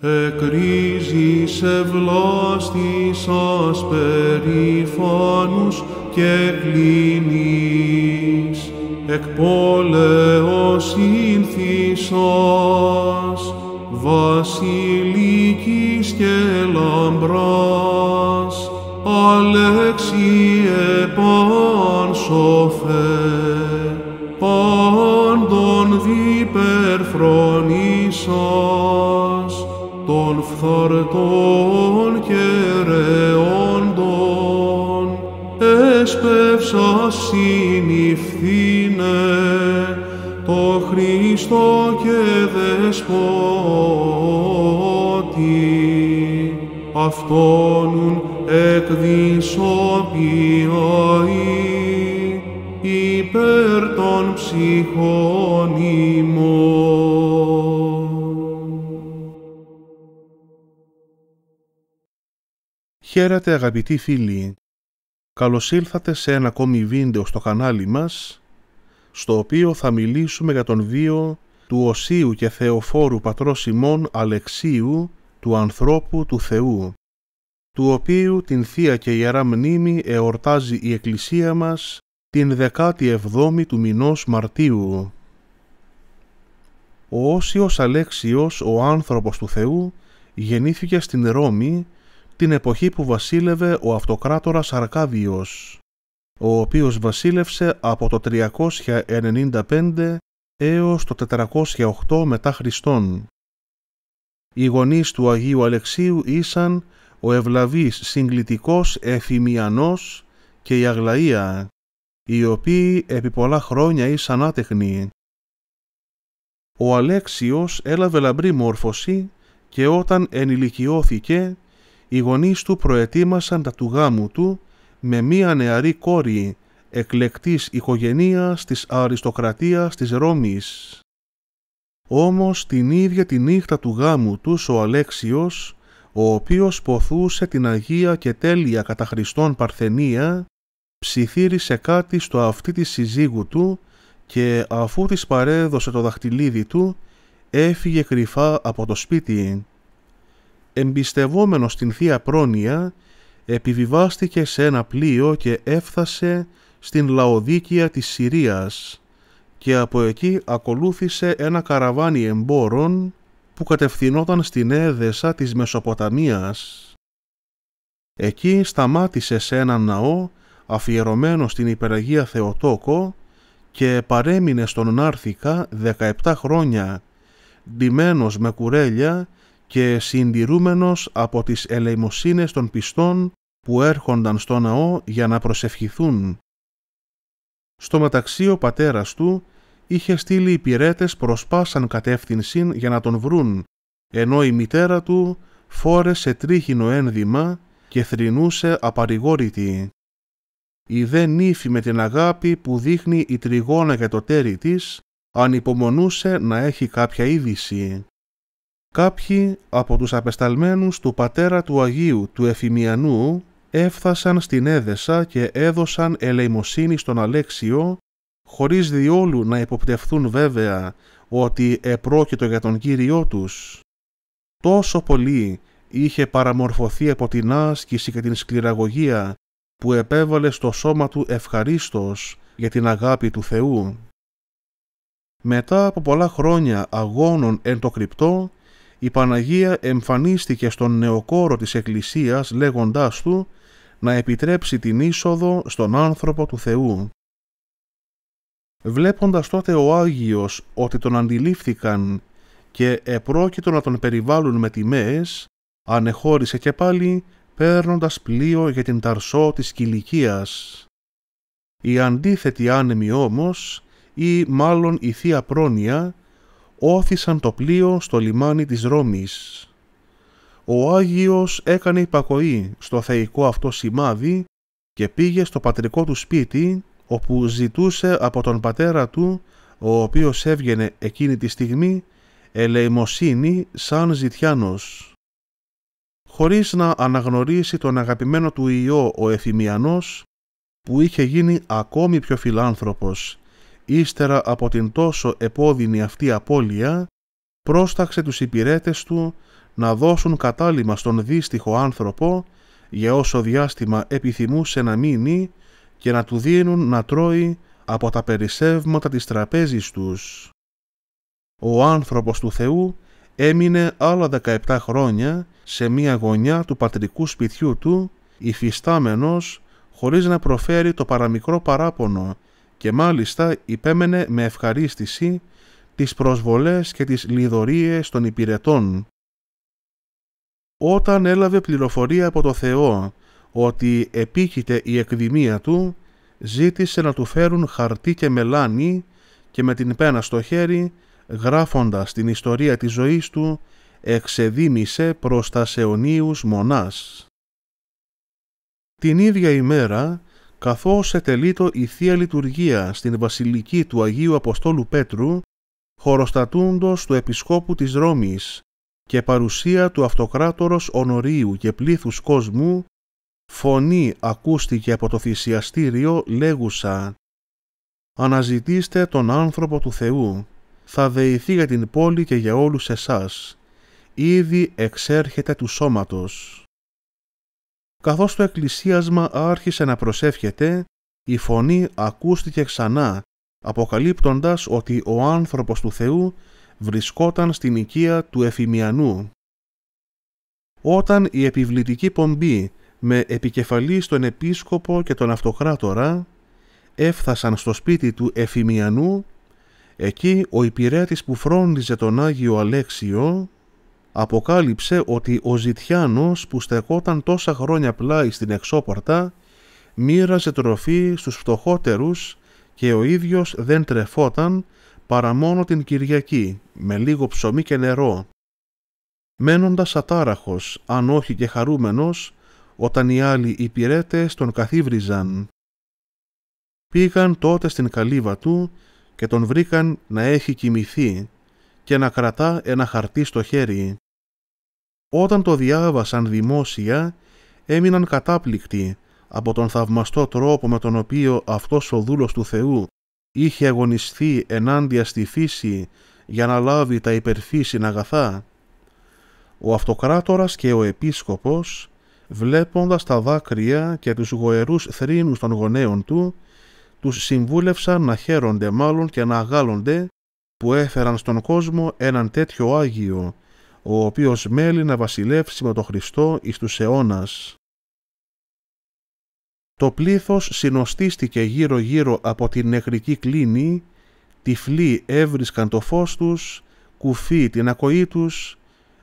Εκρίζεις ευλάστησας περήφανους και κλείνεις, εκ πόλεως βασιλικής και λαμπράς, αλέξιε παν σοφέ, πάντων διπερφρονήσας, των κεραιόντων έσπευσα συνηθίνε το Χριστό και Δεσπότη αυτόν εκ δυσοποιώ υπέρ των ψυχών Χαίρετε αγαπητοί φίλοι. Καλώς ήλθατε σε ένα ακόμη βίντεο στο κανάλι μας, στο οποίο θα μιλήσουμε για τον βίο του Οσίου και Θεοφόρου Πατρός Σιμών Αλεξίου, του ανθρώπου του Θεού, του οποίου την Θεία και Ιερά Μνήμη εορτάζει η Εκκλησία μας την 17η του μηνός Μαρτίου. Ο Όσιος Αλέξιος, ο άνθρωπος του Θεού, γεννήθηκε στην Ρώμη την εποχή που βασίλευε ο αυτοκράτορας Αρκάδιος, ο οποίος βασίλευσε από το 395 έως το 408 μετά Χριστόν. Οι γονείς του Αγίου Αλεξίου ήσαν ο ευλαβής συγκλητικός Εφημιανός και η Αγλαία, οι οποίοι επί πολλά χρόνια ήσαν άτεχνοι. Ο Αλέξιος έλαβε λαμπρή μόρφωση και όταν ενηλικιώθηκε οι γονείς του προετοίμασαν τα του γάμου του με μία νεαρή κόρη εκλεκτής οικογενείας της αριστοκρατίας της Ρώμης. Όμως την ίδια τη νύχτα του γάμου τους ο Αλέξιος, ο οποίος ποθούσε την Αγία και τέλεια κατά Χριστόν Παρθενία, ψιθύρισε κάτι στο αυτή της συζύγου του και αφού της παρέδωσε το δαχτυλίδι του, έφυγε κρυφά από το σπίτι εμπιστευόμενος στην Θεία Πρόνοια, επιβιβάστηκε σε ένα πλοίο και έφτασε στην Λαοδίκια της Συρίας και από εκεί ακολούθησε ένα καραβάνι εμπόρων που κατευθυνόταν στην έδεσα της Μεσοποταμίας. Εκεί σταμάτησε σε έναν ναό αφιερωμένο στην υπεραγία Θεοτόκο και παρέμεινε στον Άρθικα 17 χρόνια, ντυμένος με κουρέλια και συντηρούμενος από τις ελεημοσύνες των πιστών που έρχονταν στο ναό για να προσευχηθούν. Στο μεταξύ ο πατέρας του είχε στείλει υπηρέτες προς πάσαν κατεύθυνση για να τον βρουν, ενώ η μητέρα του φόρεσε τρίχινο ένδυμα και θρυνούσε απαρηγόρητη. Η δε νύφη με την αγάπη που δείχνει η τριγόνα για το τέρι της, ανυπομονούσε να έχει κάποια είδηση. Κάποιοι από τους απεσταλμένους του πατέρα του Αγίου του Εφημιανού έφθασαν στην Έδεσα και έδωσαν ελεημοσύνη στον Αλέξιο, χωρίς διόλου να υποπτευθούν βέβαια ότι επρόκειτο για τον Κύριό τους. Τόσο πολύ είχε παραμορφωθεί από την άσκηση και την σκληραγωγία που επέβαλε στο σώμα του ευχαρίστος για την αγάπη του Θεού. Μετά από πολλά χρόνια αγώνων εν το κρυπτό, η Παναγία εμφανίστηκε στον νεοκόρο της Εκκλησίας λέγοντάς του να επιτρέψει την είσοδο στον άνθρωπο του Θεού. Βλέποντας τότε ο Άγιος ότι τον αντιλήφθηκαν και επρόκειτο να τον περιβάλλουν με τιμές, ανεχώρησε και πάλι παίρνοντας πλοίο για την Ταρσό της Κυλικίας. Η αντίθετη άνεμη όμως, ή μάλλον η θεία πρόνοια, όθησαν το πλοίο στο λιμάνι της Ρώμης. Ο Άγιος έκανε υπακοή στο θεϊκό αυτό σημάδι και πήγε στο πατρικό του σπίτι όπου ζητούσε από τον πατέρα του, ο οποίος έβγαινε εκείνη τη στιγμή, ελεημοσύνη σαν ζητιάνος. Χωρίς να αναγνωρίσει τον αγαπημένο του ιό ο Εφημιανός, που είχε γίνει ακόμη πιο φιλάνθρωπος Ύστερα από την τόσο επώδυνη αυτή απώλεια, πρόσταξε τους υπηρέτες του να δώσουν κατάλημα στον δύστιχο άνθρωπο για όσο διάστημα επιθυμούσε να μείνει και να του δίνουν να τρώει από τα περισσεύματα της τραπέζης τους. Ο άνθρωπος του Θεού έμεινε άλλα 17 χρόνια σε μία γωνιά του πατρικού σπιτιού του, υφιστάμενος, χωρίς να προφέρει το παραμικρό παράπονο και μάλιστα υπέμενε με ευχαρίστηση τις προσβολές και τις λιδωρίες των υπηρετών. Όταν έλαβε πληροφορία από το Θεό ότι επίκειται η εκδημία του, ζήτησε να του φέρουν χαρτί και μελάνι και με την πένα στο χέρι, γράφοντας την ιστορία της ζωής του, εξεδίμησε προς τα Σεωνίους μονάς. Την ίδια ημέρα καθώς ετελείτο η Θεία Λειτουργία στην Βασιλική του Αγίου Αποστόλου Πέτρου, χωροστατούντος του Επισκόπου της Ρώμης και παρουσία του Αυτοκράτορος Ονορίου και πλήθους κόσμου, φωνή ακούστηκε από το θυσιαστήριο λέγουσα «Αναζητήστε τον άνθρωπο του Θεού, θα δεηθεί για την πόλη και για όλους εσάς, ήδη εξέρχεται του σώματος». Καθώς το εκκλησίασμα άρχισε να προσεύχεται, η φωνή ακούστηκε ξανά, αποκαλύπτοντας ότι ο άνθρωπος του Θεού βρισκόταν στην οικία του Εφημιανού. Όταν η επιβλητική πομπή με επικεφαλή στον επίσκοπο και τον αυτοκράτορα έφθασαν στο σπίτι του Εφημιανού, εκεί ο υπηρέτης που φρόντιζε τον Άγιο Αλέξιο αποκάλυψε ότι ο Ζητιάνος που στεκόταν τόσα χρόνια πλάι στην εξώπορτα μοίραζε τροφή στους φτωχότερους και ο ίδιος δεν τρεφόταν παρά μόνο την Κυριακή με λίγο ψωμί και νερό. Μένοντας ατάραχος, αν όχι και χαρούμενος, όταν οι άλλοι υπηρέτες τον καθίβριζαν. Πήγαν τότε στην καλύβα του και τον βρήκαν να έχει κοιμηθεί και να κρατά ένα χαρτί στο χέρι. Όταν το διάβασαν δημόσια, έμειναν κατάπληκτοι από τον θαυμαστό τρόπο με τον οποίο αυτός ο δούλος του Θεού είχε αγωνιστεί ενάντια στη φύση για να λάβει τα υπερφύσιν αγαθά. Ο αυτοκράτορας και ο επίσκοπος, βλέποντας τα δάκρυα και τους γοερούς θρήνους των γονέων του, τους συμβούλευσαν να χαίρονται μάλλον και να αγάλλονται που έφεραν στον κόσμο έναν τέτοιο Άγιο, ο οποίος μέλει να βασιλεύσει με τον Χριστό εις τους αιώνας. Το πλήθος συνοστίστηκε γύρω-γύρω από την νεκρική κλίνη, τυφλοί έβρισκαν το φως τους, κουφοί την ακοή τους,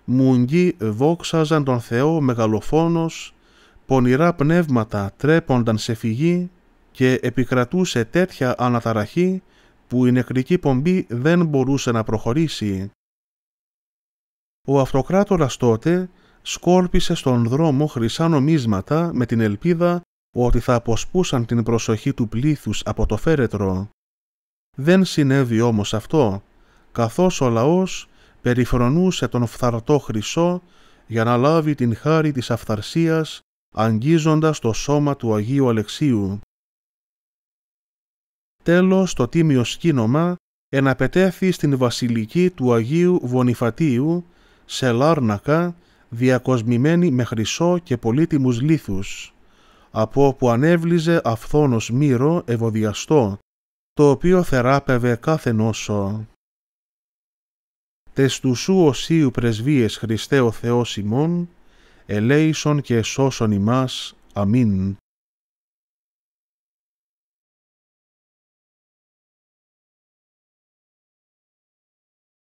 μουγγοί δόξαζαν τον Θεό μεγαλοφόνος, πονηρά πνεύματα τρέπονταν σε φυγή και επικρατούσε τέτοια αναταραχή που η νεκρική πομπή δεν μπορούσε να προχωρήσει. Ο αυτοκράτορας τότε σκόρπισε στον δρόμο χρυσά νομίσματα με την ελπίδα ότι θα αποσπούσαν την προσοχή του πλήθους από το φέρετρο. Δεν συνέβη όμως αυτό, καθώς ο λαός περιφρονούσε τον φθαρτό χρυσό για να λάβει την χάρη της αυθαρσίας αγγίζοντας το σώμα του Αγίου Αλεξίου. Τέλος το τίμιο σκήνομα εναπετέθη στην βασιλική του Αγίου Βονιφατίου σε Λάρνακα διακοσμημένη με χρυσό και πολύτιμους λίθους από όπου ανέβλιζε αυθόνος μύρο ευωδιαστό το οποίο θεράπευε κάθε νόσο. σου οσίου πρεσβείες Χριστέ ο Θεός ημών, ελέησον και σώσον ημάς. Αμήν.